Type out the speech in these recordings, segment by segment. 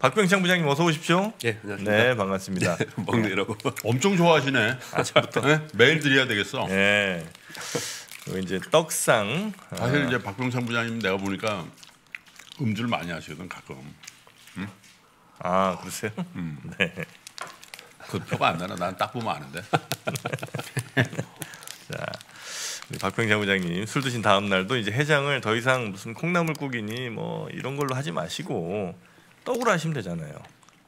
박병창 부장님 어서 오십시오. 예, 안녕하십니까. 네, 반갑습니다. 먹느라고. 엄청 좋아하시네. 아침부터 네? 매일 드려야 되겠어. 네. 이제 떡상. 사실 아. 이제 박병창 부장님 내가 보니까 음주를 많이 하시거든 가끔. 응? 아 그러세요? 음. 네. 그 표가 안 나나? 난딱 보면 아는데. 자. 박병장 부장님 술 드신 다음 날도 이제 해장을 더 이상 무슨 콩나물국이니 뭐 이런 걸로 하지 마시고 떡으로 하시면 되잖아요.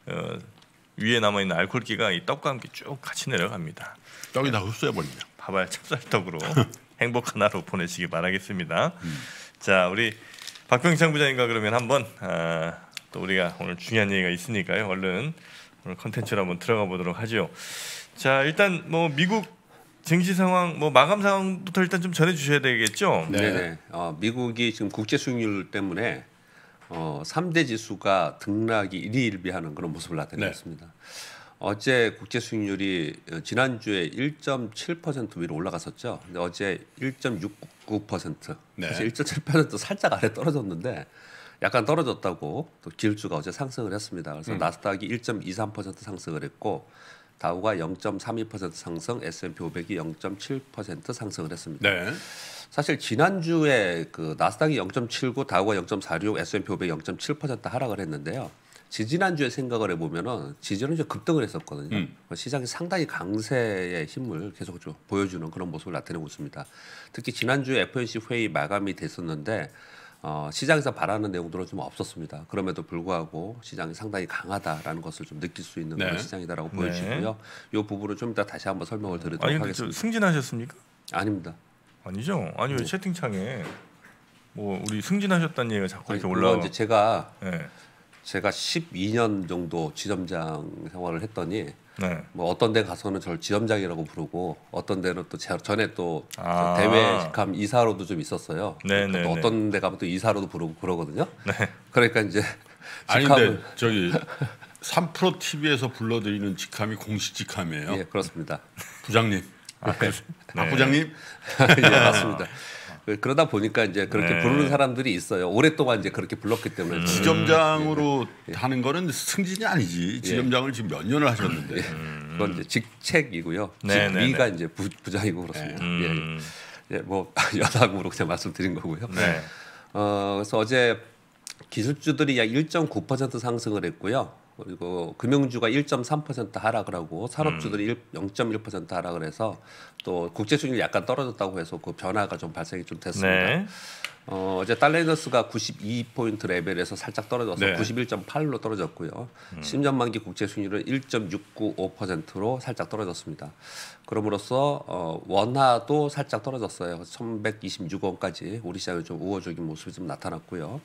어, 위에 남아 있는 알코올기가 이 떡과 함께 쭉 같이 내려갑니다. 떡이 다 흡수해 버리니 밥알 찹쌀떡으로 행복 한하루 보내시기 바라겠습니다. 음. 자 우리 박병창 부장님과 그러면 한번 아, 또 우리가 오늘 중요한 얘기가 있으니까요. 얼른 오늘 컨텐츠로 한번 들어가 보도록 하죠. 자 일단 뭐 미국 증시 상황 뭐 마감 상황부터 일단 좀 전해 주셔야 되겠죠. 네. 네. 어, 미국이 지금 국제 수익률 때문에 어, 3대 지수가 등락이 일희일비하는 그런 모습을 나타냈습니다. 네. 어제 국제 수익률이 어, 지난주에 1.7% 위로 올라갔었죠. 근데 어제 1.69% 네. 사실 1.7% 살짝 아래 떨어졌는데 약간 떨어졌다고 또기주가 어제 상승을 했습니다. 그래서 음. 나스닥이 1.23% 상승을 했고 다우가 0.32% 상승, S&P 500이 0.7% 상승을 했습니다. 네. 사실 지난주에 그 나스닥이 0.79, 다우가 0.46, S&P 500 0.7% 하락을 했는데요. 지지난주에 생각을 해보면은 지지난주에 급등을 했었거든요. 음. 시장이 상당히 강세의 힘을 계속 좀 보여주는 그런 모습을 나타내고 있습니다. 특히 지난주에 FOMC 회의 마감이 됐었는데 어, 시장에서 바라는 내용들은 좀 없었습니다. 그럼에도 불구하고 시장이 상당히 강하다라는 것을 좀 느낄 수 있는 네. 그런 시장이다라고 보여지고요. 네. 이 부분은 좀 이따 다시 한번 설명을 드리도록 아니, 하겠습니다. 승진하셨습니까? 아닙니다. 아니죠. 아니 왜 뭐. 채팅창에 뭐 우리 승진하셨다는 얘기가 자꾸 아니, 이렇게 올라와. 이제 제가 네. 제가 12년 정도 지점장 생활을 했더니 네. 뭐 어떤 데 가서는 저를 지점장이라고 부르고 어떤 데는 또 전에 또아 대외 직함 이사로도 좀 있었어요. 네, 그러니까 네, 또 네. 어떤 데 가면 또 이사로도 부르고 그러거든요. 네. 그러니까 이제 아닌데 저기 3프로 TV에서 불러드리는 직함이 공식 직함이에요. 예, 그렇습니다. 부장님. 아, 네. 네. 아, 부장님. 예, 아. 맞습니다. 그, 그러다 보니까 이제 그렇게 네. 부르는 사람들이 있어요. 오랫동안 이제 그렇게 불렀기 때문에 음. 지점장으로 예. 예. 하는 거는 승진이 아니지. 예. 지점장을 예. 지금 몇 년을 하셨는데 음. 그건 이제 직책이고요. 음. 네, 네, 직위가 네, 이제 부, 장이고 그렇습니다. 음. 예. 뭐 여담으로 제가 말씀드린 거고요. 네. 어, 그래서 어제 기술주들이 약 1.9% 상승을 했고요. 그리고 금융주가 1.3% 하락을 하고 산업주들이 음. 0.1% 하락을 해서 또 국제 수익률이 약간 떨어졌다고 해서 그 변화가 좀 발생이 좀 됐습니다. 네. 어, 어제 달러인더스가 92포인트 레벨에서 살짝 떨어져서 네. 91.8로 떨어졌고요. 음. 10년 만기 국제 수익률은 1.695%로 살짝 떨어졌습니다. 그럼으로써 어, 원화도 살짝 떨어졌어요. 1126원까지 우리 시장에 좀 우호적인 모습이 좀 나타났고요.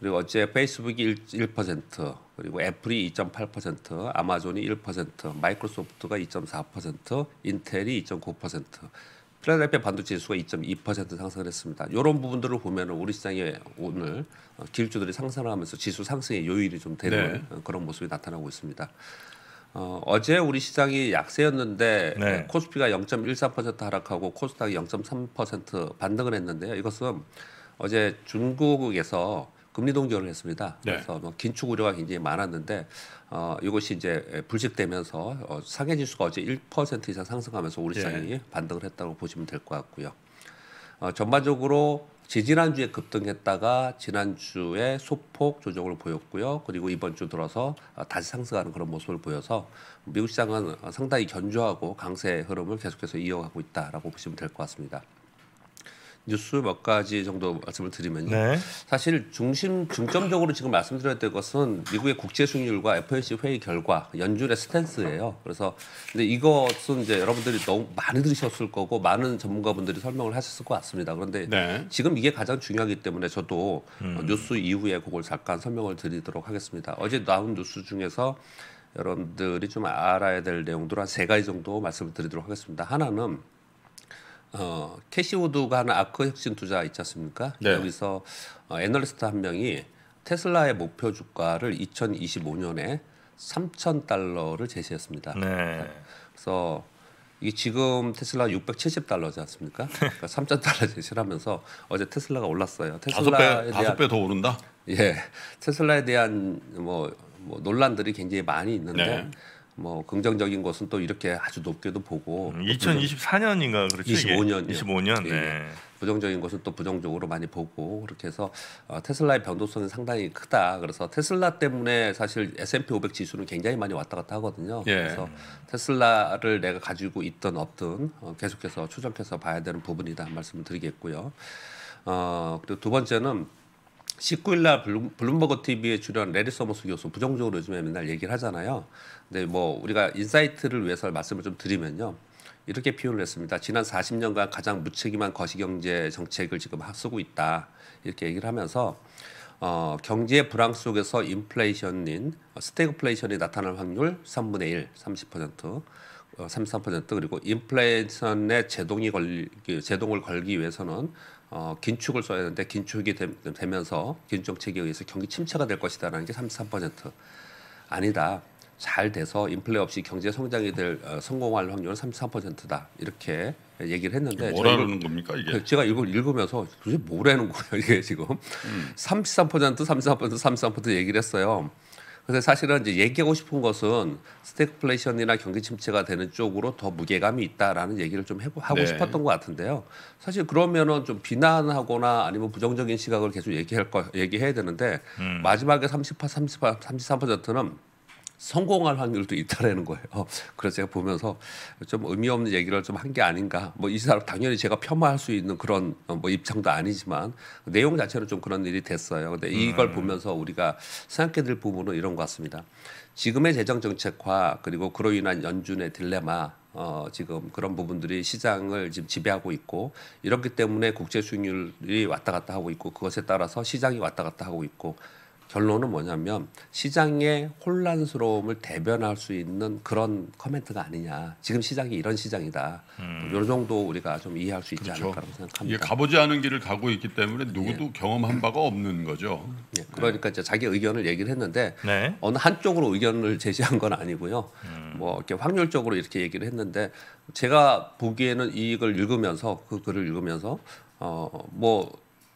그리고 어제 페이스북이 1, 1% 그리고 애플이 2.8% 아마존이 1% 마이크로소프트가 2.4% 인텔이 2.9% 필라델피아 반도체 지수가 2.2% 상승을 했습니다. 이런 부분들을 보면 우리 시장에 오늘 기주들이 상승하면서 지수 상승의 요일이 좀 되는 네. 그런 모습이 나타나고 있습니다. 어, 어제 우리 시장이 약세였는데 네. 코스피가 0.13% 하락하고 코스닥이 0.3% 반등을 했는데요. 이것은 어제 중국에서 금리 동결을 했습니다. 네. 그래서 뭐 긴축 우려가 굉장히 많았는데 어, 이것이 이제 불식되면서 어, 상해 지수가 어제 1% 이상 상승하면서 우리 예. 시장이 예. 반등을 했다고 보시면 될 것 같고요. 어, 전반적으로 지지난주에 급등했다가 지난주에 소폭 조정을 보였고요. 그리고 이번 주 들어서 어, 다시 상승하는 그런 모습을 보여서 미국 시장은 상당히 견조하고 강세 흐름을 계속해서 이어가고 있다라고 보시면 될 것 같습니다. 뉴스 몇 가지 정도 말씀을 드리면요. 네. 사실 중심 중점적으로 지금 말씀드려야 될 것은 미국의 국제 수익률과 FOMC 회의 결과, 연준의 스탠스예요. 그래서 근데 이것은 이제 여러분들이 너무 많이 들으셨을 거고 많은 전문가분들이 설명을 하셨을 것 같습니다. 그런데 네. 지금 이게 가장 중요하기 때문에 저도 음. 뉴스 이후에 그걸 잠깐 설명을 드리도록 하겠습니다. 어제 나온 뉴스 중에서 여러분들이 좀 알아야 될 내용들 한 세 가지 정도 말씀을 드리도록 하겠습니다. 하나는 어, 캐시우드가 하는 아크 혁신 투자 있지 않습니까? 네. 여기서 어, 애널리스트 한 명이 테슬라의 목표 주가를 2025년에 3천 달러를 제시했습니다. 네. 그래서 이게 지금 테슬라 670달러지 않습니까? 그러니까 3천 달러 제시 하면서 어제 테슬라가 올랐어요. 테슬라에 5배, 배더 오른다. 예. 테슬라에 대한 뭐, 뭐 논란들이 굉장히 많이 있는데 네. 뭐 긍정적인 것은 또 이렇게 아주 높게도 보고 2024년인가 음, 그렇죠? 25년 25년. 예. 예, 예, 네. 부정적인 것은 또 부정적으로 많이 보고 그렇게 해서 어, 테슬라의 변동성이 상당히 크다. 그래서 테슬라 때문에 사실 S&P 500 지수는 굉장히 많이 왔다 갔다 하거든요. 예. 그래서 테슬라를 내가 가지고 있던 없든 어, 계속해서 추적해서 봐야 되는 부분이다 말씀을 드리겠고요. 어, 그리고 두 번째는 19일 날 블룸버그 TV에 출연 레리 서머스 교수 부정적으로 요즘에 맨날 얘기를 하잖아요. 근데 뭐 우리가 인사이트를 위해서 말씀을 좀 드리면요. 이렇게 표현을 했습니다. 지난 40년간 가장 무책임한 거시경제 정책을 지금 쓰고 있다. 이렇게 얘기를 하면서 어, 경제의 불황 속에서 인플레이션인 어, 스태그플레이션이 나타날 확률 3분의 1, 30%, 어, 33% 그리고 인플레이션의 제동이 걸 그 제동을 걸기 위해서는 어, 긴축을 써야 되는데 긴축이 되, 면서 긴정책에 의해서 경기 침체가 될 것이다라는 게 33% 아니다. 잘 돼서 인플레 없이 경제 성장이 될 어, 성공할 확률은 33%다 이렇게 얘기를 했는데 뭐라는 겁니까 이게? 그 제가 이걸 읽으면서 도대체 뭐라는 거예요 이게 지금 음. 33% 33% 33% 얘기를 했어요. 그래서 사실은 이제 얘기하고 싶은 것은 스태그플레이션이나 경기 침체가 되는 쪽으로 더 무게감이 있다라는 얘기를 좀 해보, 하고 네. 싶었던 것 같은데요. 사실 그러면은 좀 비난하거나 아니면 부정적인 시각을 계속 얘기할 거 얘기해야 되는데 음. 마지막에 38, 38, 33%는 성공할 확률도 있다라는 거예요. 그래서 제가 보면서 좀 의미 없는 얘기를 좀 한 게 아닌가. 뭐 이 사람 당연히 제가 폄하할 수 있는 그런 어, 뭐 입장도 아니지만 내용 자체는 좀 그런 일이 됐어요. 근데 이걸 음. 보면서 우리가 생각해 들 부분은 이런 것 같습니다. 지금의 재정 정책화 그리고 그로 인한 연준의 딜레마 어, 지금 그런 부분들이 시장을 지금 지배하고 있고 이렇기 때문에 국제 수익률이 왔다 갔다 하고 있고 그것에 따라서 시장이 왔다 갔다 하고 있고 결론은 뭐냐면 시장의 혼란스러움을 대변할 수 있는 그런 커멘트가 아니냐. 지금 시장이 이런 시장이다. 음. 요 정도 우리가 좀 이해할 수 있지 그렇죠. 않을까라고 생각합니다. 예, 가보지 않은 길을 가고 있기 때문에 누구도 예. 경험한 바가 없는 거죠. 음. 예, 네. 그러니까 네. 이제 자기 의견을 얘기를 했는데 네. 어느 한쪽으로 의견을 제시한 건 아니고요. 음. 뭐 이렇게 확률적으로 이렇게 얘기를 했는데 제가 보기에는 이걸 읽으면서 그 글을 읽으면서 어뭐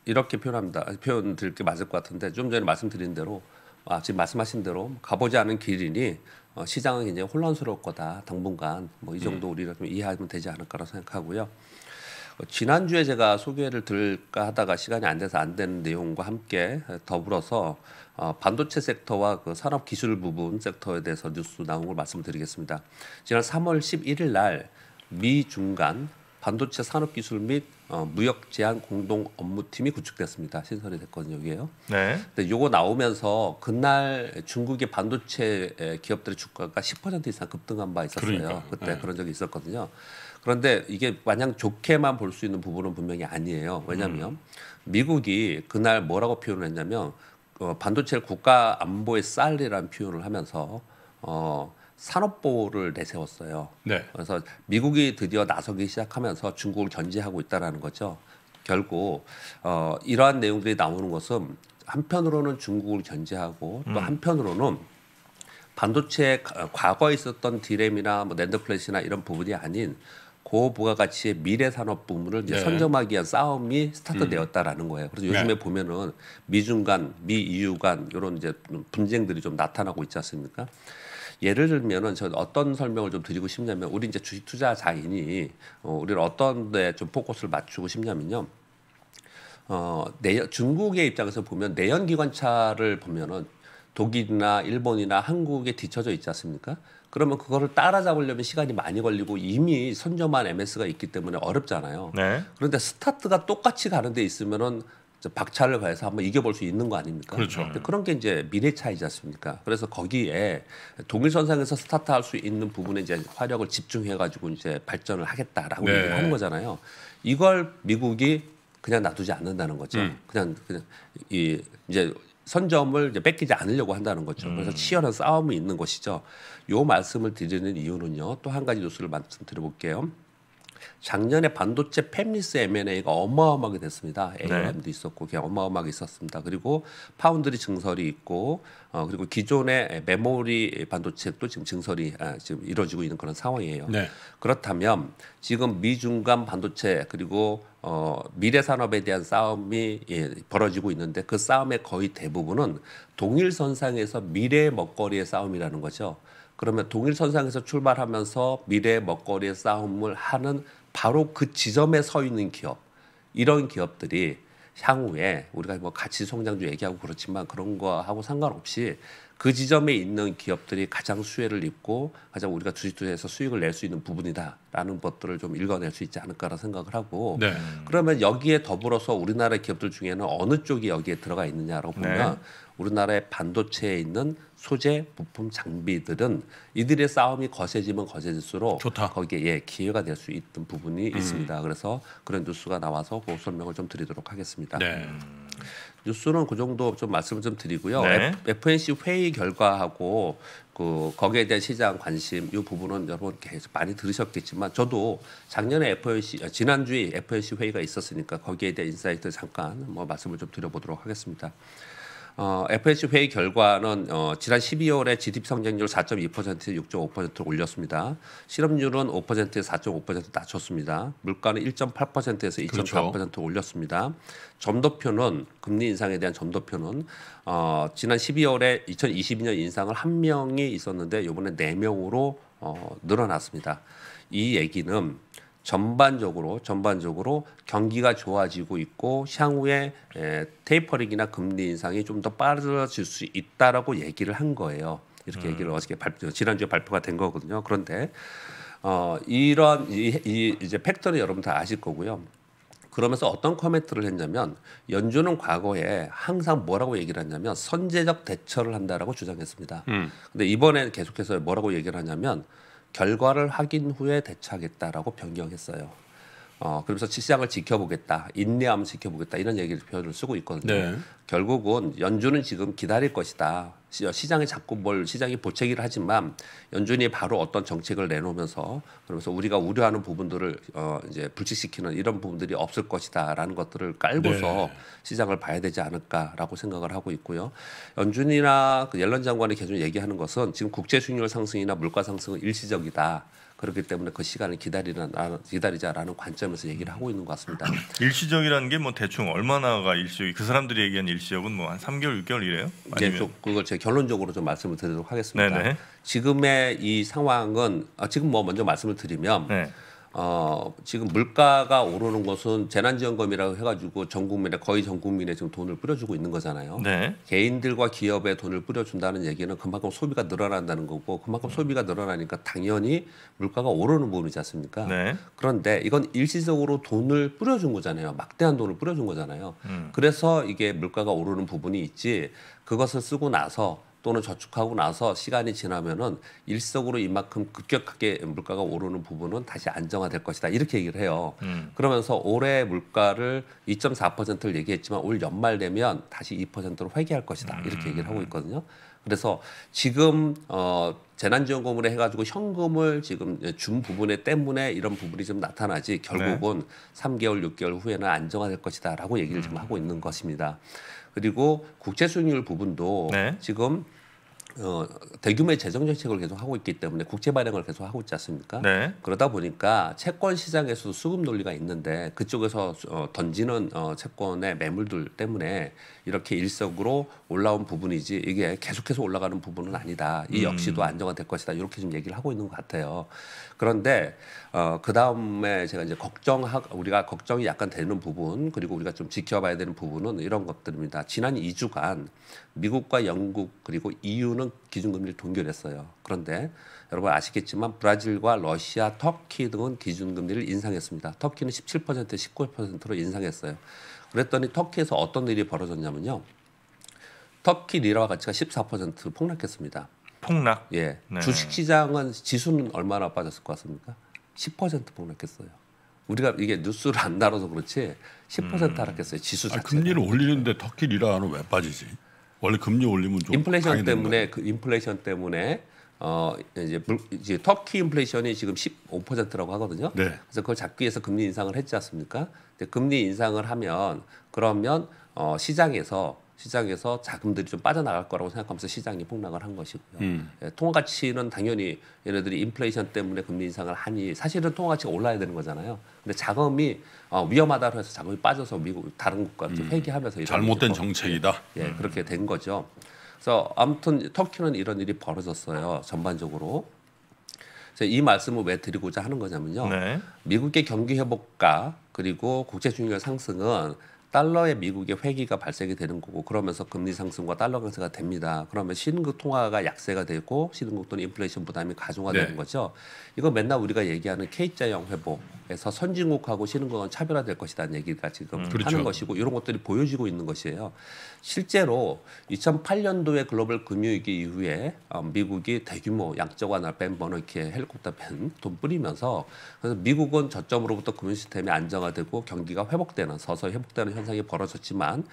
이렇게 표현합니다. 표현 드릴 게 맞을 것 같은데 좀 전에 말씀드린 대로 아, 지금 말씀하신 대로 가보지 않은 길이니 어, 시장은 굉장히 혼란스러울 거다. 당분간 뭐 이 정도 음. 우리가 좀 이해하면 되지 않을까라고 생각하고요. 어, 지난주에 제가 소개를 들까 하다가 시간이 안 돼서 안 되는 내용과 함께 어, 더불어서 어, 반도체 섹터와 그 산업 기술 부분 섹터에 대해서 뉴스 나온 걸 말씀드리겠습니다. 지난 3월 11일 날미 중간 반도체 산업 기술 및 어, 무역 제한 공동 업무팀이 구축됐습니다. 신설이 됐거든요, 이게요. 네. 근데 요거 나오면서 그날 중국의 반도체 기업들의 주가가 10% 이상 급등한 바 있었어요. 그러니까, 그때 네. 그런 적이 있었거든요. 그런데 이게 마냥 좋게만 볼 수 있는 부분은 분명히 아니에요. 왜냐하면 음. 미국이 그날 뭐라고 표현을 했냐면 어, 반도체를 국가 안보의 쌀이라는 표현을 하면서 어, 산업보호를 내세웠어요. 네. 그래서 미국이 드디어 나서기 시작하면서 중국을 견제하고 있다라는 거죠. 결국 어, 이러한 내용들이 나오는 것은 한편으로는 중국을 견제하고 또 음. 한편으로는 반도체 과거에 있었던 디램이나 뭐 랜드플래시나 이런 부분이 아닌 고부가가치의 미래 산업 부문을 네. 선점하기 위한 싸움이 스타트되었다라는 음. 거예요. 그래서 요즘에 네. 보면은 미중 간, 미 EU 간 이런 이제 분쟁들이 좀 나타나고 있지 않습니까? 예를 들면은 저 어떤 설명을 좀 드리고 싶냐면 우리 이제 주식 투자자인이 어, 우리는 어떤 데좀 포커스를 맞추고 싶냐면요. 어, 내, 연 중국의 입장에서 보면 내연 기관차를 보면은 독일이나 일본이나 한국에 뒤쳐져 있지 않습니까? 그러면 그거를 따라잡으려면 시간이 많이 걸리고 이미 선점한 MS가 있기 때문에 어렵잖아요. 네. 그런데 스타트가 똑같이 가는 데 있으면은 박차를 가해서 한번 이겨볼 수 있는 거 아닙니까? 그렇죠. 그런 게 이제 미래 차이지 않습니까? 그래서 거기에 동일선상에서 스타트할 수 있는 부분에 이제 화력을 집중해가지고 이제 발전을 하겠다라고 네. 얘기를 하는 거잖아요. 이걸 미국이 그냥 놔두지 않는다는 거죠. 음. 그냥 그냥 이 이제 선점을 이제 뺏기지 않으려고 한다는 거죠. 그래서 음. 치열한 싸움이 있는 것이죠. 요 말씀을 드리는 이유는요. 또 한 가지 뉴스를 말씀드려볼게요. 작년에 반도체 팹리스 M&A가 어마어마하게 됐습니다. ARM도 네. 있었고 그냥 어마어마하게 있었습니다. 그리고 파운드리 증설이 있고 어, 그리고 기존의 메모리 반도체도 지금 증설이 아, 지금 이루어지고 있는 그런 상황이에요. 네. 그렇다면 지금 미중 간 반도체 그리고 어, 미래 산업에 대한 싸움이 예, 벌어지고 있는데 그 싸움의 거의 대부분은 동일 선상에서 미래 먹거리의 싸움이라는 거죠. 그러면 동일 선상에서 출발하면서 미래 먹거리의 싸움을 하는 바로 그 지점에 서 있는 기업 이런 기업들이 향후에 우리가 뭐 가치 성장주 얘기하고 그렇지만 그런 거하고 상관없이 그 지점에 있는 기업들이 가장 수혜를 입고 가장 우리가 주식 투자에서 수익을 낼 수 있는 부분이다라는 것들을 좀 읽어낼 수 있지 않을까라는 생각을 하고 네. 그러면 여기에 더불어서 우리나라 기업들 중에는 어느 쪽이 여기에 들어가 있느냐라고 보면 네. 우리나라의 반도체에 있는 소재, 부품, 장비들은 이들의 싸움이 거세지면 거세질수록 좋다. 거기에 예, 기회가 될 수 있던 부분이 음. 있습니다. 그래서 그런 뉴스가 나와서 그 설명을 좀 드리도록 하겠습니다. 네. 뉴스는 그 정도 좀 말씀을 좀 드리고요. 네. FNC 회의 결과하고 그 거기에 대한 시장 관심 이 부분은 여러분 계속 많이 들으셨겠지만 저도 작년에 FNC 아, 지난주에 FNC 회의가 있었으니까 거기에 대한 인사이트 잠깐 뭐 말씀을 좀 드려보도록 하겠습니다. 어, FOMC 회의 결과는 어, 지난 12월에 GDP 성장률 4.2%에서 6.5%로 올렸습니다. 실업률은 5%에서 4.5% 낮췄습니다. 물가는 1.8%에서 2.4% 그렇죠. 올렸습니다. 점도표는 금리 인상에 대한 점도표는 어, 지난 12월에 2022년 인상을 한 명이 있었는데 이번에 네 명으로 어, 늘어났습니다. 이 얘기는 전반적으로 전반적으로 경기가 좋아지고 있고 향후에 에, 테이퍼링이나 금리 인상이 좀 더 빠르질 수 있다라고 얘기를 한 거예요. 이렇게 음. 얘기를 어저께 발표 지난주에 발표가 된 거거든요. 그런데 어, 이런 이, 이 이제 팩터를 여러분 다 아실 거고요. 그러면서 어떤 코멘트를 했냐면 연준은 과거에 항상 뭐라고 얘기를 했냐면 선제적 대처를 한다라고 주장했습니다. 음. 근데 이번에 계속해서 뭐라고 얘기를 하냐면 결과를 확인 후에 대처하겠다라고 변경했어요. 어, 그러면서 시장을 지켜보겠다, 인내함 지켜보겠다 이런 얘기를 표현을 쓰고 있거든요. 네. 결국은 연준은 지금 기다릴 것이다. 시장이 자꾸 뭘 시장이 보채기를 하지만 연준이 바로 어떤 정책을 내놓으면서 그러면서 우리가 우려하는 부분들을 어 이제 불식시키는 이런 부분들이 없을 것이다라는 것들을 깔고서 네. 시장을 봐야 되지 않을까라고 생각을 하고 있고요. 연준이나 그 옐런 장관이 계속 얘기하는 것은 지금 국제 수익률 상승이나 물가 상승은 일시적이다. 그렇기 때문에 그 시간을 기다리는 기다리자라는 관점에서 얘기를 하고 있는 것 같습니다. 일시적이라는 게 뭐 대충 얼마나가 일시적? 그 사람들이 얘기한 일시적은 뭐 한 3개월, 6개월이래요? 아니면... 이제 좀 그걸 제 결론적으로 좀 말씀을 드리도록 하겠습니다. 네네. 지금의 이 상황은 아, 지금 뭐 먼저 말씀을 드리면. 네. 어, 지금 물가가 오르는 것은 재난지원금이라고 해가지고 전 국민의 거의 전 국민의 지금 돈을 뿌려주고 있는 거잖아요. 네. 개인들과 기업에 돈을 뿌려준다는 얘기는 그만큼 소비가 늘어난다는 거고 그만큼 소비가 늘어나니까 당연히 물가가 오르는 부분이지 않습니까? 네. 그런데 이건 일시적으로 돈을 뿌려준 거잖아요. 막대한 돈을 뿌려준 거잖아요. 음. 그래서 이게 물가가 오르는 부분이 있지 그것을 쓰고 나서 또는 저축하고 나서 시간이 지나면은 일석으로 이만큼 급격하게 물가가 오르는 부분은 다시 안정화될 것이다 이렇게 얘기를 해요. 음. 그러면서 올해 물가를 2.4%를 얘기했지만 올 연말 되면 다시 2%로 회귀할 것이다 음. 이렇게 얘기를 하고 음. 있거든요. 그래서 지금 어 재난지원금으로 해가지고 현금을 지금 준 부분에 때문에 이런 부분이 좀 나타나지 네. 결국은 네. 3개월, 6개월 후에는 안정화될 것이다라고 얘기를 지금 음. 하고 있는 것입니다. 그리고 국제 수익률 부분도 네. 지금 어, 대규모의 재정 정책을 계속 하고 있기 때문에 국채 발행을 계속 하고 있지 않습니까? 네. 그러다 보니까 채권 시장에서도 수급 논리가 있는데 그쪽에서 어, 던지는 어, 채권의 매물들 때문에 이렇게 일석으로 올라온 부분이지 이게 계속해서 올라가는 부분은 아니다. 이 음. 역시도 안정화될 것이다. 이렇게 좀 얘기를 하고 있는 것 같아요. 그런데 어, 그 다음에 제가 이제 걱정 우리가 걱정이 약간 되는 부분 그리고 우리가 좀 지켜봐야 되는 부분은 이런 것들입니다. 지난 2주간 미국과 영국 그리고 EU는 기준금리를 동결했어요. 그런데 여러분 아시겠지만 브라질과 러시아, 터키 등은 기준금리를 인상했습니다. 터키는 17% 19%로 인상했어요. 그랬더니 터키에서 어떤 일이 벌어졌냐면요. 터키 리라 가치가 14% 폭락했습니다. 폭락? 예. 네. 주식 시장은 지수는 얼마나 빠졌을 것 같습니까? 10% 폭락했어요. 우리가 이게 뉴스를 안 다뤄서 그렇지 10% 음. 하락했어요. 지수 자체. 아, 금리를 올리는데 터키 리라는 왜 빠지지? 원래 금리 올리면 좀 인플레이션 때문에 그 인플레이션 때문에 어 이제, 불, 이제 터키 인플레이션이 지금 15%라고 하거든요. 네. 그래서 그걸 잡기 위해서 금리 인상을 했지 않습니까? 근데 금리 인상을 하면 그러면 어 시장에서 시장에서 자금들이 좀 빠져나갈 거라고 생각하면서 시장이 폭락을 한 것이고요. 음. 예, 통화 가치는 당연히 얘네들이 인플레이션 때문에 금리 인상을 하니 사실은 통화 가치가 올라야 되는 거잖아요. 근데 자금이 어, 위험하다고 해서 자금이 빠져서 미국 다른 국가로 음. 회귀하면서 잘못된 정책이다. 예, 음. 그렇게 된 거죠. 그래서 아무튼 터키는 이런 일이 벌어졌어요. 전반적으로. 이 말씀을 왜 드리고자 하는 거냐면요. 네. 미국의 경기 회복과 그리고 국제 중요율 상승은 달러의 미국의 회기가 발생이 되는 거고 그러면서 금리 상승과 달러 강세가 됩니다. 그러면 신흥국 통화가 약세가 되고 신흥국 또는 인플레이션 부담이 가중화되는 네. 거죠. 이거 맨날 우리가 얘기하는 K자형 회복에서 선진국하고 신흥국은 차별화될 것이라는 얘기가 지금 음, 그렇죠. 하는 것이고 이런 것들이 보여지고 있는 것이에요. 실제로 2008년도에 글로벌 금융위기 이후에 어, 미국이 대규모 양적 완화 뺀번호 이렇게 헬리콥터 뺀돈 뿌리면서 그래서 미국은 저점으로부터 금융 시스템이 안정화되고 경기가 회복되는 서서히 회복되는 현 현상이 벌어졌지만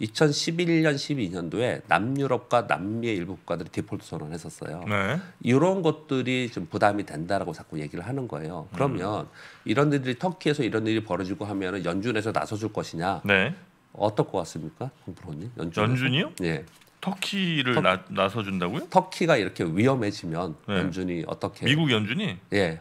2011년 12년도에 남유럽과 남미의 일부 국가들이 디폴트 선언했었어요. 네. 이런 것들이 좀 부담이 된다라고 자꾸 얘기를 하는 거예요. 그러면 음. 이런 일이 터키에서 이런 일이 벌어지고 하면 연준에서 나서줄 것이냐? 네. 어떨 것 같습니까, 홍프로님? 연준이요? 예. 터키를 터, 나, 나서준다고요? 터키가 이렇게 위험해지면 네. 연준이 어떻게? 미국 연준이? 예.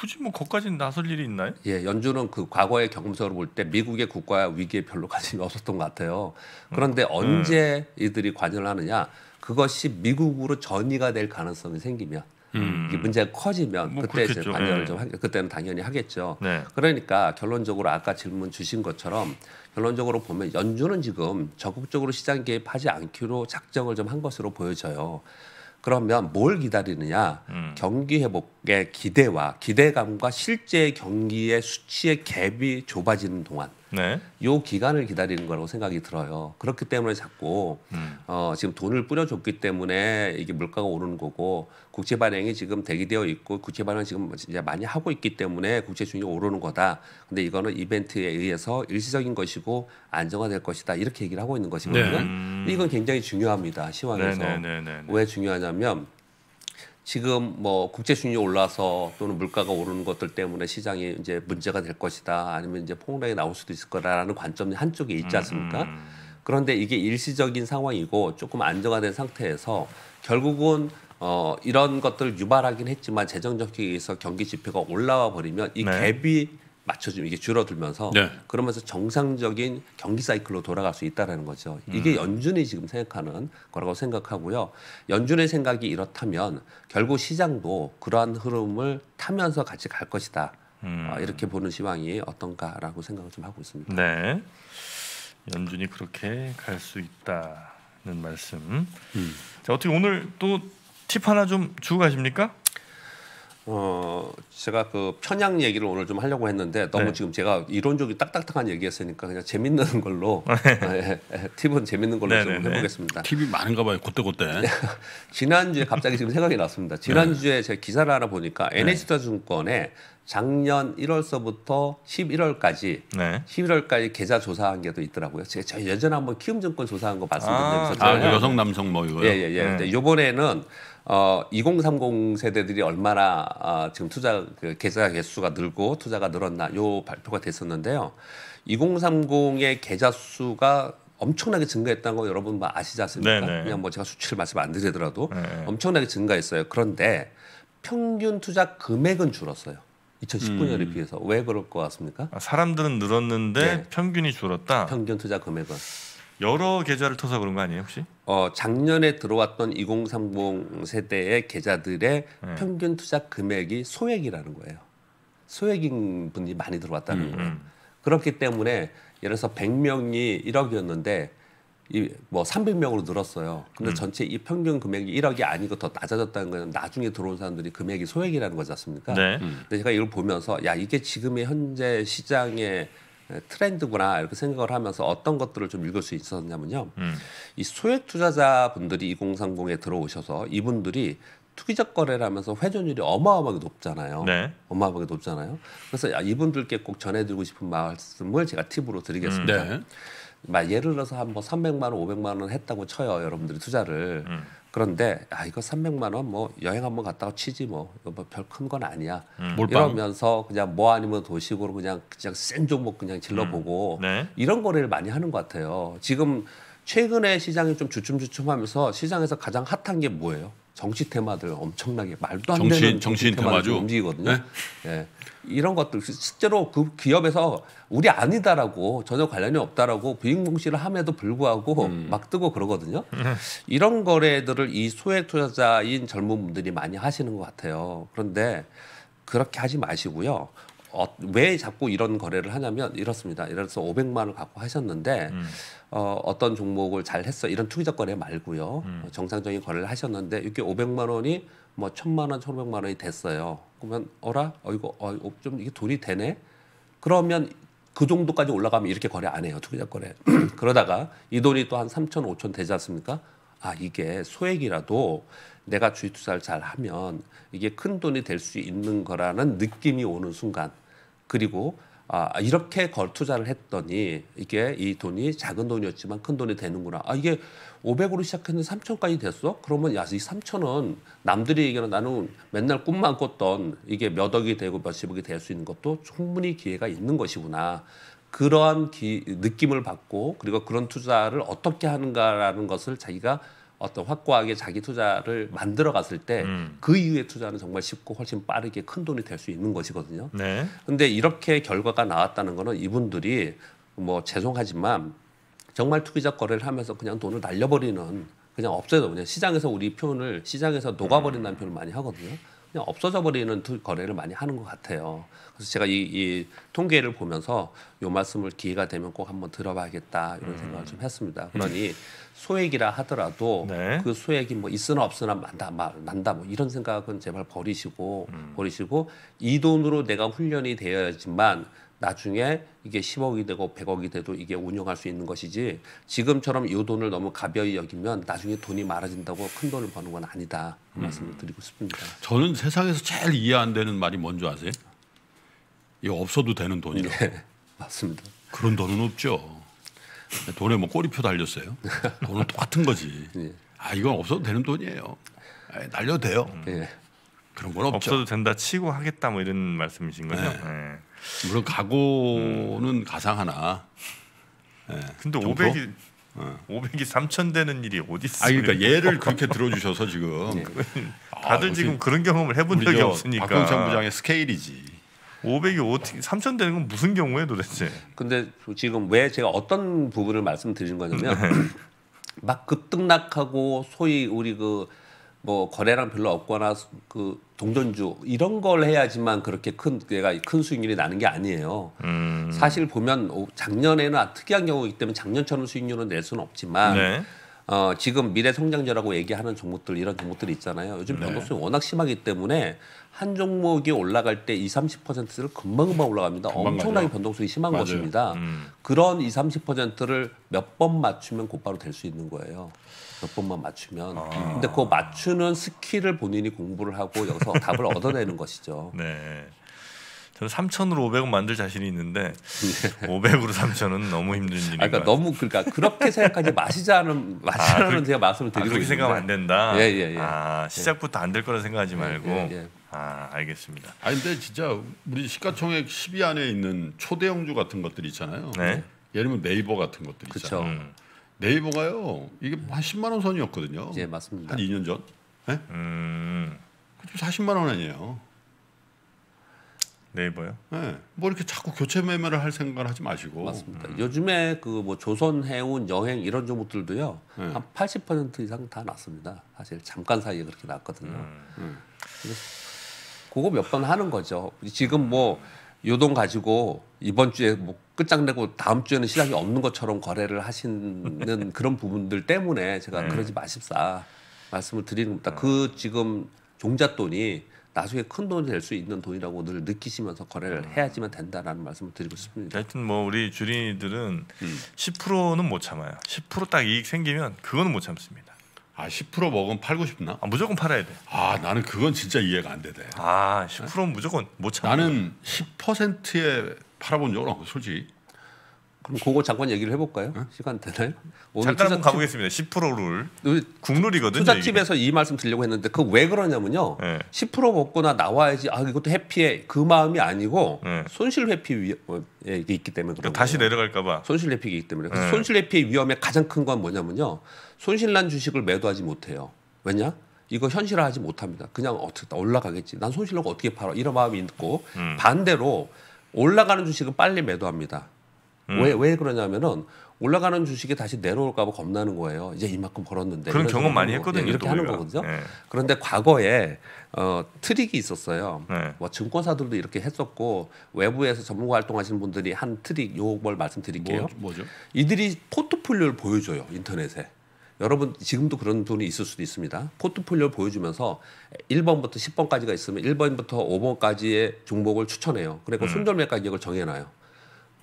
굳이 뭐 거기까지는 나설 일이 있나요? 예, 연준은 그 과거의 경험으로볼 때 미국의 국가 위기에 별로 관심이 없었던 것 같아요. 음. 그런데 음. 언제 음. 이들이 관여를 하느냐? 그것이 미국으로 전이가 될 가능성이 생기면 음. 이 문제가 커지면 뭐 그때 이제 관여를 네. 좀 하, 그때는 당연히 하겠죠. 네. 그러니까 결론적으로 아까 질문 주신 것처럼 결론적으로 보면 연준은 지금 적극적으로 시장 개입하지 않기로 작정을 좀 한 것으로 보여져요. 그러면 뭘 기다리느냐? 음. 경기 회복의 기대와 기대감과 실제 경기의 수치의 갭이 좁아지는 동안 네. 요 기간을 기다리는 거라고 생각이 들어요. 그렇기 때문에 자꾸 음. 어, 지금 돈을 뿌려줬기 때문에 이게 물가가 오르는 거고 국채 발행이 지금 대기되어 있고 국채 발행 지금 이제 많이 하고 있기 때문에 국채 수익이 오르는 거다. 근데 이거는 이벤트에 의해서 일시적인 것이고 안정화될 것이다. 이렇게 얘기를 하고 있는 것이거든요. 네. 음. 이건 굉장히 중요합니다. 시황에서 네, 네, 네, 네, 네. 왜 중요하냐면 지금 뭐 국제 수익이 올라서 또는 물가가 오르는 것들 때문에 시장이 이제 문제가 될 것이다 아니면 이제 폭락이 나올 수도 있을 거다라는 관점이 한쪽에 있지 음, 않습니까? 음, 음, 그런데 이게 일시적인 상황이고 조금 안정화된 상태에서 결국은 어, 이런 것들을 유발하긴 했지만 재정 적기에 서 경기 지표가 올라와 버리면 이 네. 갭이 맞춰주면 이게 줄어들면서 네. 그러면서 정상적인 경기 사이클로 돌아갈 수 있다라는 거죠. 이게 음. 연준이 지금 생각하는 거라고 생각하고요. 연준의 생각이 이렇다면 결국 시장도 그러한 흐름을 타면서 같이 갈 것이다. 음. 어, 이렇게 보는 시황이 어떤가라고 생각을 좀 하고 있습니다. 네. 연준이 그렇게 갈 수 있다는 말씀. 음. 자 어떻게 오늘 또 팁 하나 좀 주고 가십니까? 어 제가 그 편향 얘기를 오늘 좀 하려고 했는데 너무 네. 지금 제가 이론적이 딱딱딱한 얘기했으니까 그냥 재밌는 걸로 네, 아, 예, 예, 팁은 재밌는 걸로 네, 좀 네, 네. 해보겠습니다. 팁이 많은가 봐요. 그때그때. 지난주에 갑자기 지금 생각이 났습니다. 지난주에 네. 제가 기사를 하나 보니까 NH투자증권에 작년 1월서부터 11월까지 네. 11월까지 계좌 조사한 게 또 있더라고요. 제가 예전에 한번 키움증권 조사한 거봤씀드렸는데 아, 아, 그 여성 남성 뭐 이거요. 예 예예. 예, 예. 네. 근 요번에는 어, 2030 세대들이 얼마나 어, 지금 투자 그 계좌 개수가 늘고 투자가 늘었나 요 발표가 됐었는데요. 2030의 계좌 수가 엄청나게 증가했다는 거 여러분 뭐 아시지 않습니까? 네네. 네. 그냥 뭐 제가 수치를 말씀 안 드리더라도 네네. 네. 엄청나게 증가했어요. 그런데 평균 투자 금액은 줄었어요. 2019년에 음. 비해서 왜 그럴 것 같습니까? 사람들은 늘었는데 네. 평균이 줄었다. 평균 투자 금액은. 여러 계좌를 터서 그런 거 아니에요 혹시? 어 작년에 들어왔던 2030 세대의 계좌들의 네. 평균 투자 금액이 소액이라는 거예요. 소액인 분이 많이 들어왔다는 음, 거예요. 음. 그렇기 때문에 예를 들어서 100명이 1억이었는데 이 뭐 300명으로 늘었어요. 근데 음. 전체 이 평균 금액이 1억이 아니고 더 낮아졌다는 거는 나중에 들어온 사람들이 금액이 소액이라는 거지 않습니까? 네. 근데 제가 이걸 보면서 야 이게 지금의 현재 시장의 트렌드구나 이렇게 생각을 하면서 어떤 것들을 좀 읽을 수 있었냐면요. 음. 이 소액 투자자분들이 2030에 들어오셔서 이분들이 투기적 거래라면서 회전율이 어마어마하게 높잖아요. 네. 어마어마하게 높잖아요. 그래서 이분들께 꼭 전해드리고 싶은 말씀을 제가 팁으로 드리겠습니다. 음. 네. 예를 들어서 한뭐 300만 원, 500만 원 했다고 쳐요. 여러분들이 투자를. 음. 그런데 아 이거 300만 원 뭐 여행 한번 갔다가 치지 뭐별 뭐 큰건 아니야. 음. 이러면서 그냥 뭐 아니면 도식으로 그냥 그냥 센 종목 그냥 질러보고 음. 네. 이런 거래를 많이 하는 것 같아요. 지금 최근에 시장이 좀 주춤주춤하면서 시장에서 가장 핫한 게 뭐예요? 정치 테마들 엄청나게 말도 안 정치인, 되는 정치 테마를 움직이거든요. 네? 예. 이런 것들 실제로 그 기업에서 우리 아니다라고 전혀 관련이 없다라고 부인 공시를 함에도 불구하고 음. 막 뜨고 그러거든요. 이런 거래들을 이 소액 투자자인 젊은 분들이 많이 하시는 것 같아요. 그런데 그렇게 하지 마시고요. 어, 왜 자꾸 이런 거래를 하냐면 이렇습니다. 이래서 500만 원을 갖고 하셨는데 음. 어, 어떤 종목을 잘 했어 이런 투기적 거래 말고요. 음. 어, 정상적인 거래를 하셨는데 이렇게 500만 원이 뭐 1000만 원, 1500만 원이 됐어요. 그러면 어라? 어 이거 어, 좀 이게 돈이 되네. 그러면 그 정도까지 올라가면 이렇게 거래 안 해요. 투기적 거래. 그러다가 이 돈이 또 한 3천, 5천 되지 않습니까? 아 이게 소액이라도 내가 주식 투자를 잘 하면 이게 큰 돈이 될 수 있는 거라는 느낌이 오는 순간 그리고 아, 이렇게 걸 투자를 했더니 이게 이 돈이 작은 돈이었지만 큰 돈이 되는구나. 아, 이게 500으로 시작했는데 3천까지 됐어? 그러면 야, 이 3천은 남들이 얘기하는 나는 맨날 꿈만 꿨던 이게 몇 억이 되고 몇십억이 될 수 있는 것도 충분히 기회가 있는 것이구나. 그러한 기, 느낌을 받고 그리고 그런 투자를 어떻게 하는가라는 것을 자기가 어떤 확고하게 자기 투자를 만들어 갔을 때그 음. 그 이후에 투자는 정말 쉽고 훨씬 빠르게 큰 돈이 될 수 있는 것이거든요. 네. 근데 이렇게 결과가 나왔다는 거는 이분들이 뭐 죄송하지만 정말 투기적 거래를 하면서 그냥 돈을 날려버리는 그냥 없어져 그냥 시장에서 우리 표현을 시장에서 녹아버린다는 음. 표현을 많이 하거든요. 그냥 없어져 버리는 거래를 많이 하는 것 같아요. 그래서 제가 이, 이 통계를 보면서 요 말씀을 기회가 되면 꼭 한번 들어봐야겠다 이런 음. 생각을 좀 했습니다. 네. 그러니 소액이라 하더라도 네. 그 소액이 뭐 있으나 없으나 만다 말 난다 뭐 이런 생각은 제발 버리시고 음. 버리시고 이 돈으로 내가 훈련이 되어야지만 나중에 이게 10억이 되고 100억이 돼도 이게 운영할 수 있는 것이지 지금처럼 이 돈을 너무 가벼이 여기면 나중에 돈이 많아진다고 큰 돈을 버는 건 아니다 그 음. 말씀을 드리고 싶습니다. 저는 세상에서 제일 이해 안 되는 말이 뭔지 아세요? 이 없어도 되는 돈이라고. 네, 맞습니다. 그런 돈은 없죠. 돈에 뭐 꼬리표 달렸어요. 돈은 똑같은 거지. 예. 아 이건 없어도 되는 돈이에요. 아 날려도 돼요. 음. 예. 그런 건 없죠. 없어도 된다 치고 하겠다 뭐 이런 말씀이신 거죠. 네. 예. 물론 각오는 음. 가상하나. 예. 근데 500이 500이 3천 되는 일이 어디 있어요? 아 그러니까 예를 그렇게 들어주셔서 지금 다들 아, 지금 그런 경험을 해본 적이 없으니까 박광창 부장의 스케일이지. 500이 어떻게 3천 되는 건 무슨 경우에 도대체? 근데 지금 왜 제가 어떤 부분을 말씀드리는 거냐면 네. 막 급등락하고 소위 우리 그 뭐 거래량 별로 없거나 그 동전주 이런 걸 해야지만 그렇게 큰 얘가 큰 수익률이 나는 게 아니에요. 음. 사실 보면 작년에는 아, 특이한 경우이기 때문에 작년처럼 수익률은 낼 수는 없지만 네. 어, 지금 미래 성장주라고 얘기하는 종목들 이런 종목들 있잖아요. 요즘 네. 변동성이 네. 워낙 심하기 때문에 한 종목이 올라갈 때 20, 30%를 금방금방 올라갑니다. 금방 엄청나게 가죠. 변동성이 심한 맞아요. 것입니다. 음. 그런 20, 30%를 몇 번 맞추면 곧바로 될 수 있는 거예요. 몇 번만 맞추면. 아. 근데 그 맞추는 스킬을 본인이 공부를 하고 여기서 답을 얻어내는 것이죠. 네. 저는 3,500원 으로 만들 자신이 있는데 500으로 예. 3,000은 너무 힘든 일인 아, 그러니까 너무 그러니까 그렇게 생각하지 마시자는 아, 마시라는 아, 그 제가 말씀을 드리고 아, 그렇게 생각하면 안 된다. 예, 예, 예. 아, 예. 시작부터 안 될 거라 생각하지 예, 말고. 예, 예, 아, 알겠습니다. 아 근데 진짜 우리 시가총액 10위 안에 있는 초대형주 같은 것들 있잖아요. 네? 예를 들면 네이버 같은 것들 있잖아요. 음. 네이버가요. 이게 음. 한 10만 원 선이었거든요. 예, 맞습니다. 한 2년 전. 네? 음. 40만 원 아니에요. 네이버요? 네. 뭐 이렇게 자꾸 교체 매매를 할 생각을 하지 마시고. 맞습니다. 음. 요즘에 그 뭐 조선 해운 여행 이런 종목들도요. 네. 한80% 이상 다 났습니다. 사실 잠깐 사이에 그렇게 났거든요. 음. 네. 그거 몇 번 하는 거죠. 지금 뭐 요돈 가지고 이번 주에 뭐 끝장내고 다음 주에는 시작이 없는 것처럼 거래를 하시는 그런 부분들 때문에 제가 네. 그러지 마십사 말씀을 드리는 겁니다. 어. 그 지금 종잣돈이 나중에 큰 돈이 될 수 있는 돈이라고 늘 느끼시면서 거래를 음. 해야지만 된다라는 말씀을 드리고 싶습니다. 하여튼 뭐 우리 주린이들은 음. 10%는 못 참아요. 10%딱 이익 생기면 그거는 못 참습니다. 아10% 먹으면 팔고 싶나? 아, 무조건 팔아야 돼. 아 나는 그건 진짜 이해가 안 되대. 아 10%는 무조건 못 참. 나는 10%에 팔아본 적은 없고 솔직히 그럼 그거 잠깐 얘기를 해볼까요? 응? 네? 시간 되나요? 오늘 잠깐 투자, 가보겠습니다. 10%룰. 국룰이거든요. 투자팁에서 이 말씀 드리려고 했는데 그 왜 그러냐면요. 네. 10% 먹거나 나와야지 아 이것도 해피해 그 마음이 아니고 네. 손실 회피 위에 예, 있기 때문에 그러니까 다시 내려갈까봐 손실 회피기 때문에 네. 손실 회피 위험의 가장 큰 건 뭐냐면요. 손실난 주식을 매도하지 못해요. 왜냐? 이거 현실화하지 못합니다. 그냥 어떻게 올라가겠지. 난손실하 어떻게 팔아 이런 마음이 있고 음. 반대로 올라가는 주식은 빨리 매도합니다. 왜왜 음. 왜 그러냐면은 올라가는 주식이 다시 내려올까봐 겁나는 거예요. 이제 이만큼 벌었는데 그런 경험 많이 했거든요. 네, 이렇게 하는 우리가. 거거든요. 네. 그런데 과거에 어, 트릭이 있었어요. 네. 뭐 증권사들도 이렇게 했었고 외부에서 전문가 활동하시는 분들이 한 트릭 요걸 말씀드릴게요. 뭐, 죠 이들이 포트폴리오를 보여줘요 인터넷에. 여러분 지금도 그런 분이 있을 수도 있습니다. 포트폴리오를 보여주면서 1번부터 10번까지가 있으면 1번부터 5번까지의 종목을 추천해요. 그리고 그러니까 그 음. 손절매 가격을 정해놔요.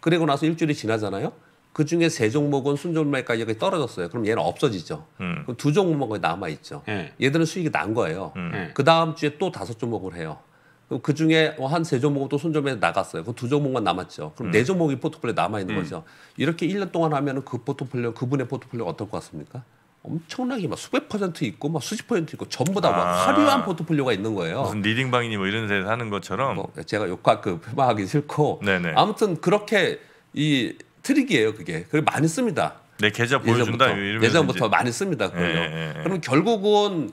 그리고 나서 일주일이 지나잖아요. 그 중에 세 종목은 순종목까지 여기 떨어졌어요. 그럼 얘는 없어지죠. 음. 그럼 두종목만 남아 있죠. 네. 예. 얘들은 수익이 난 거예요. 음. 예. 그 다음 주에 또 다섯 종목을 해요. 그 중에 한 세 종목은 또 순점에 나갔어요. 그 두 종목만 남았죠. 그럼 네 음. 네 종목이 포트폴리오 남아 있는 음. 거죠. 이렇게 1년 동안 하면 그 포트폴리오 그분의 포트폴리오 어떨 것 같습니까? 엄청나게 막 수백 퍼센트 있고 막 수십 퍼센트 있고 전부 다막 아 화려한 포트폴리오가 있는 거예요. 무슨 리딩방이니 뭐 이런 데서 하는 것처럼. 뭐 제가 욕하 그 폄하하기 싫고. 네네. 아무튼 그렇게 이 트릭이에요 그게. 그리고 많이 씁니다. 내 계좌 보여준다 예전부터, 예전부터 많이 씁니다. 그 예, 예, 그럼 결국은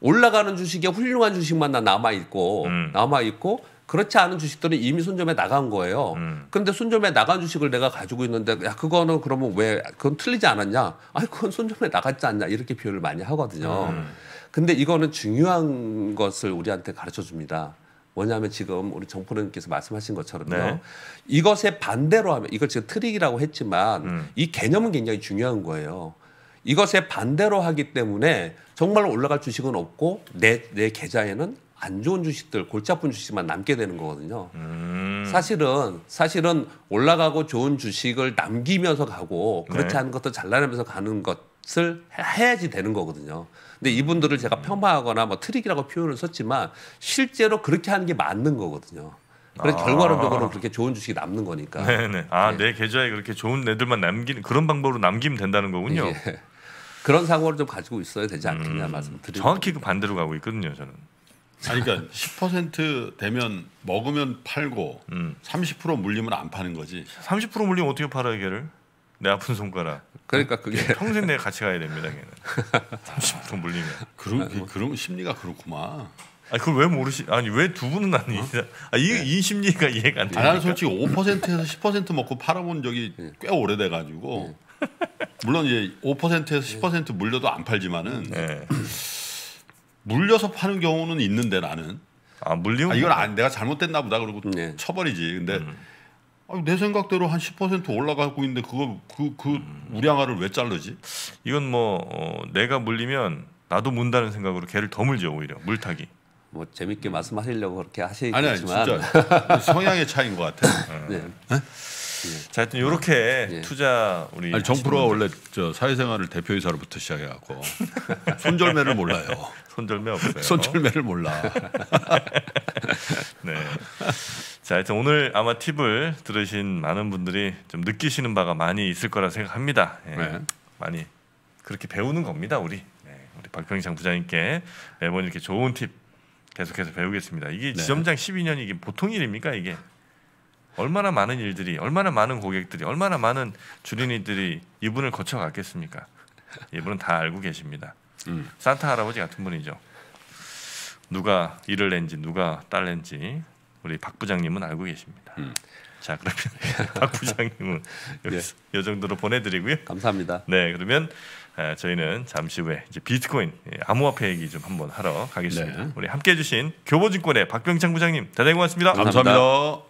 올라가는 주식에 훌륭한 주식만 남아 있고 음. 남아 있고 그렇지 않은 주식들은 이미 손점에 나간 거예요. 그런데 음. 손점에 나간 주식을 내가 가지고 있는데 야 그거는 그러면 왜 그건 틀리지 않았냐? 아니 그건 손점에 나갔지 않냐? 이렇게 표현을 많이 하거든요. 음. 근데 이거는 중요한 것을 우리한테 가르쳐 줍니다. 뭐냐면 지금 우리 정포님께서 말씀하신 것처럼요. 네. 이것에 반대로 하면 이걸 지금 트릭이라고 했지만 음. 이 개념은 굉장히 중요한 거예요. 이것에 반대로 하기 때문에 정말 올라갈 주식은 없고 내, 내 계좌에는 안 좋은 주식들 골치 아픈 주식만 남게 되는 거거든요. 음. 사실은 사실은 올라가고 좋은 주식을 남기면서 가고 그렇지 네. 않은 것도 잘라내면서 가는 것을 해야지 되는 거거든요. 근데 이분들을 제가 음. 폄하하거나 뭐 트릭이라고 표현을 썼지만 실제로 그렇게 하는 게 맞는 거거든요. 그래서 아. 결과론적으로 그렇게 좋은 주식이 남는 거니까. 네네. 아내 네. 계좌에 그렇게 좋은 애들만 남기는 그런 방법으로 남기면 된다는 거군요. 예. 그런 사고를 좀 가지고 있어야 되지 않겠냐 음. 말씀드리고 정확히 그 반대로 가고 있거든요 저는. 아니 그러니까 10% 되면 먹으면 팔고 음. 30% 물리면 안 파는 거지. 30% 물리면 어떻게 팔아 이게를? 내 아픈 손가락. 그러니까 그게 예, 평생 내 같이 가야 됩니다. 걔는 30% 물리면. 그런 그, 런 심리가 그렇구만. 아 그걸 왜 모르시? 아니 왜 두 분은 아니? 어? 아이 네. 이 심리가 이해가 안 돼. 아, 나는 솔직히 5%에서 10% 먹고 팔아본 적이 예. 꽤 오래돼 가지고 예. 물론 이제 5%에서 10% 물려도 안 팔지만은. 네. 물려서 파는 경우는 있는데 나는 아 물리면 아, 이건 뭐. 안 내가 잘못됐나 보다 그러고 네. 쳐버리지 근데 음. 아니, 내 생각대로 한 10% 올라가고 있는데 그거 그그 그 음. 우량화를 왜 자르지 이건 뭐 어, 내가 물리면 나도 문다는 생각으로 개를 더 물죠 오히려 물타기 뭐 재밌게 말씀하시려고 그렇게 하시겠지만 아니, 아니 진짜 성향의 차이인 것 같아요 네. 네? 예. 자, 하여튼 이렇게 예. 투자 우리 아니, 정프로가 원래 저 사회생활을 대표이사로부터 시작해갖고 손절매를 몰라요. 손절매 없어요. 손절매를 몰라. 네. 자, 하여튼 오늘 아마 팁을 들으신 많은 분들이 좀 느끼시는 바가 많이 있을 거라 생각합니다. 예. 네. 많이 그렇게 배우는 겁니다, 우리. 네. 박병창 부장님께 매번 이렇게 좋은 팁 계속해서 배우겠습니다. 이게 네. 지점장 12년 이게 보통 일입니까 이게? 얼마나 많은 일들이, 얼마나 많은 고객들이, 얼마나 많은 주린이들이 이분을 거쳐갔겠습니까? 이분은 다 알고 계십니다. 음. 산타 할아버지 같은 분이죠. 누가 일을 낸지 누가 딸 낸지 우리 박 부장님은 알고 계십니다. 음. 자 그러면 박 부장님은 여기서 예. 이 정도로 보내드리고요. 감사합니다. 네 그러면 아, 저희는 잠시 후에 이제 비트코인 예, 암호화폐 얘기 좀 한번 하러 가겠습니다. 네. 우리 함께해 주신 교보증권의 박병창 부장님 대단히 고맙습니다 감사합니다. 감사합니다.